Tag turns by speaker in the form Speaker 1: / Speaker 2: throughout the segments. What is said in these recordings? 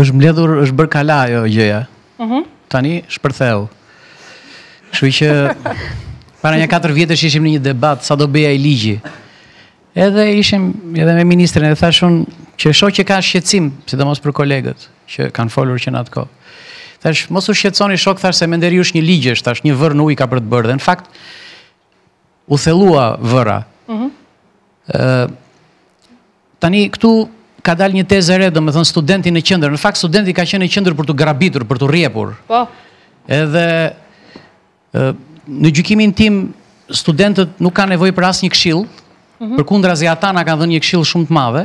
Speaker 1: është mbledhur, është bër kala jo gjëja. Mhm. Mm Tani shpërtheu. Kështu që para një katër vjetësh ishim në një debat sa do bëja i ligji. Edhe ishim edhe me ministrin dhe thashun që shoh që ka shqetësim, sidomos për kolegët që kanë folur që në atë kohë. Thash, mos u shqetësoni shok, thash se menderi është një ligjë, thash, një vër në ujë ka për të bërë. Dhe në fakt u thellua vëra. Ëh. Mm Tani këtu ka dal një tezë e re, do më thënë studenti në qëndër, në fakt studenti ka qenë në qëndër për të grabitur, për të rjepur. Po. Edhe në gjykimin tim, studentët nuk ka nevoj për asë një këshil, mhm. për kundra zi Atana ka dhe një këshil shumë të mave,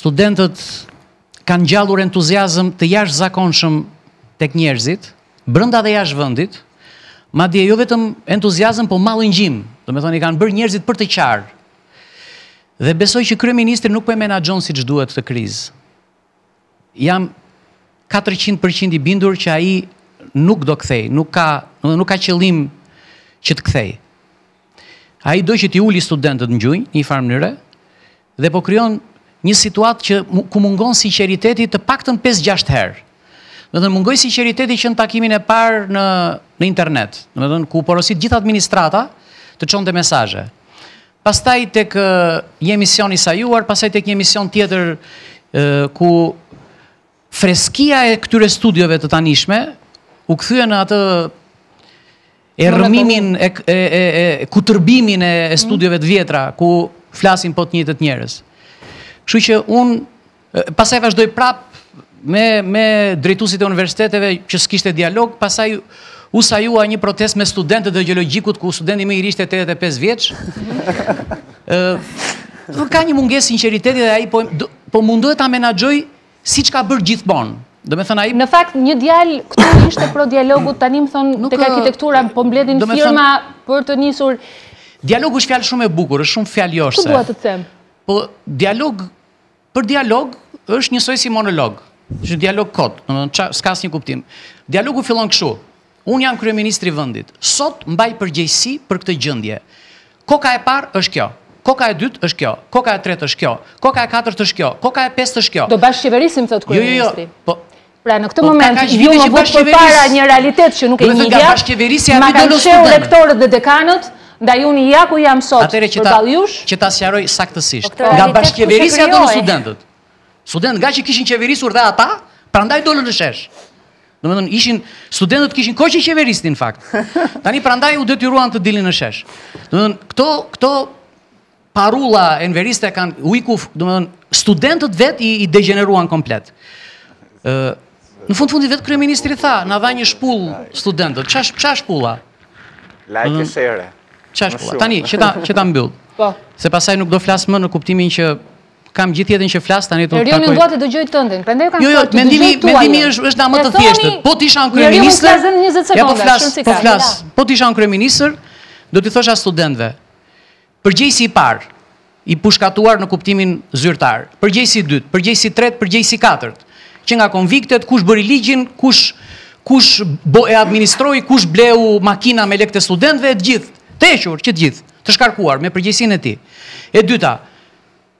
Speaker 1: studentët kanë gjallur entuziasm të jash zakonshëm tek njerëzit, brënda dhe jash vëndit, ma dje jo vetëm entuziasm, po malë gjimë, do me i kanë bërë njerëzit për të qarë, Dhe besoj që kryeministri nuk po e menaxhon siç duhet të krizë. Jam 400% i bindur që ai nuk do kthej, nuk ka, do nuk ka qëllim që të kthej. Ai do që t'i uli studentët në gjunjë, një farë mënyre, dhe po kryon një situatë që ku mungon sinqeriteti të paktën 5-6 herë. Do të thonë mungoi sinqeriteti që në takimin e parë në në internet. Do të thonë ku porosit gjithë administrata të çonte mesazhe pastaj të kë një emision i sajuar, pastaj të kë një emision tjetër ku freskia e këtyre studiove të tanishme u këthyë në atë e rëmimin, e kutërbimin e studiove të vjetra, ku flasin po të njëtët njërës. Kështu që unë, pasaj vazhdoj prapë me drejtusit e universiteteve që s'kishte dialog, pasaj U sa ju a një protest me studentët dhe gjelogjikut ku studenti me i rishte 85 edhe vjeqë. Në po ka një munges sinceriteti dhe aji po
Speaker 2: po mundohet a menagjoj si që ka bërë gjithë bonë. Në fakt, një djallë, këtu ishte pro dialogu, të animë thonë të arkitektura, po mbledin firma për të njësur...
Speaker 1: Dialogu është fjallë shumë e bukur, është shumë fjallë joshë. Këtë të të Po, dialog, për dialog, është njësoj si monolog. Shë dialog kodë, s'kas një kuptim. Dialogu fillon këshu, Unë jam kryeministri vëndit. Sot mbaj përgjegjësi për këtë gjendje. Koka e parë është kjo. Koka e dytë është kjo. Koka e tretë është kjo. Koka e katërt është kjo.
Speaker 2: Koka e pestë është kjo. Do bashkëqeverisim thotë kryeministri. Jo, jo, jo po. Pra në këtë po, moment ju jo, më jo, vot para një realitet që nuk e njeh. Do të thotë bashkëqeverisja aty do të shkojë rektorët dhe dekanët. Ndaj unë ja ku jam sot Atere, që ta, për baljush
Speaker 1: Që ta sjaroj saktësisht po, Nga bashkjeverisja do në studentët Student, nga që kishin qeverisur dhe ata Pra ndaj dole në shesh Do me thonë, ishin, studentët kishin koqin qeveristin, në fakt. Tani prandaj u detyruan të dilin në shesh. Do me këto, këto parula e nëveriste kanë, u i do me studentët vet i, i degeneruan komplet. Uh, në fund fundit vet kryeministri tha, na dha një shpull studentët. Qa çash shpulla? Like e share. shpulla? Tani, që ta që ta mbyll. Po. Se pasaj nuk do flas më në kuptimin që kam gjithë jetën që flas tani do ta takoj. Perënin do
Speaker 2: ta dëgjoj tëndin. Prandaj kam thënë. Jo, jo, mendimi, mendimi është është na më të thjeshtë. Po ti isha ankuen ministër. Jo, jo, po flas. Po flas.
Speaker 1: Po ti isha ankuen ministër, do ti thosha studentëve. Përgjigjësi i parë, i pushkatuar në kuptimin zyrtar. Përgjigjësi i dytë, përgjigjësi i tretë, përgjigjësi i katërt, që nga konviktet, kush bëri ligjin, kush kush e administroi, kush bleu makina me lektë studentëve e gjithë, të hedhur që të gjithë, të shkarkuar me përgjigjen e tij. E dyta,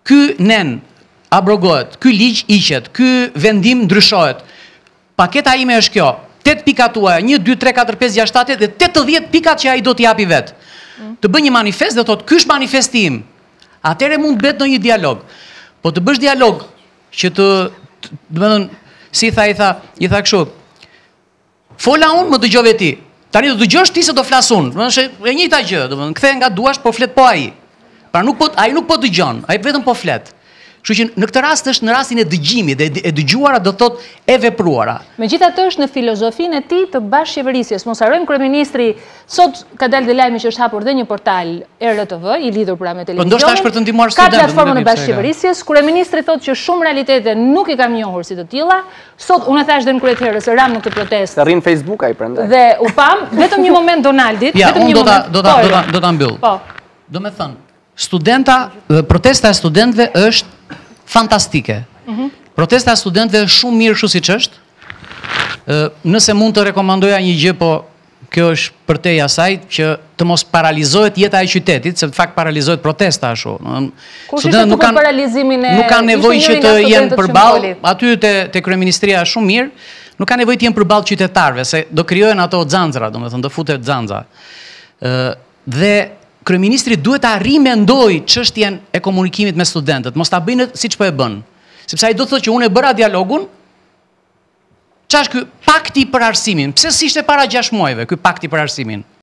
Speaker 1: Ky nen abrogohet, ky ligj iqet, ky vendim ndryshohet. Paketa ime është kjo, 8 pikat tuaja, 1 2 3 4 5 6 7 dhe 80 pikat që ai do t'i japi vet. Të bëj një manifest dhe thotë, ky është manifestimi. Atëherë mund të bëhet ndonjë dialog. Po të bësh dialog që të, domethënë, si tha i tha, i tha kështu. Fola unë, më dëgjove ti. Tani do dëgjosh ti se do flas unë, domethënë e njëjta gjë, domethënë këthe nga duash po flet po ai. Pra nuk po ai nuk po dëgjon, ai vetëm po flet. Kështu që në këtë rast është në rastin e dëgjimit dhe e dëgjuara do thotë e vepruara.
Speaker 2: Megjithatë është në filozofinë e tij të bashkëqeverisjes. Mos harojmë kryeministri sot ka dalë lajmi që është hapur dhe një portal RTV i lidhur pra me televizionin. Po ndoshta është për të ndihmuar studentët. Ka platformën në bashkëqeverisjes. Kryeministri thotë që shumë realitete nuk i kam njohur si të tilla. Sot unë thash dhe në kryet herë se në këtë protestë.
Speaker 1: Të rrin Facebook ai prandaj.
Speaker 2: Dhe u pam vetëm një moment Donaldit, vetëm një moment. Ja, unë do ta do ta do ta mbyll. Po. Domethënë
Speaker 1: studenta dhe protesta e studentve është fantastike. Protesta e studentve është shumë mirë shu si është. Nëse mund të rekomandoja një gjë, po kjo është për te jasaj, që të mos paralizohet jeta e qytetit, se të fakt paralizohet protesta ashtu. Studentët nuk kanë
Speaker 2: paralizimin e... Nuk kanë nevoj që të jenë përbal,
Speaker 1: aty të kreministria është shumë mirë, nuk kanë nevoj të jenë përbal qytetarve, se do kryojnë ato dzanzra, do me thënë, do futet dzanzra. Dhe kryeministri duhet të arrijë mendoj çështjen e komunikimit me studentët. Mos ta bëjnë siç po e bën. Sepse ai do të thotë që unë e bëra dialogun. Çfarë është ky pakti për arsimin? Pse s'ishte para 6 muajve ky pakti për arsimin?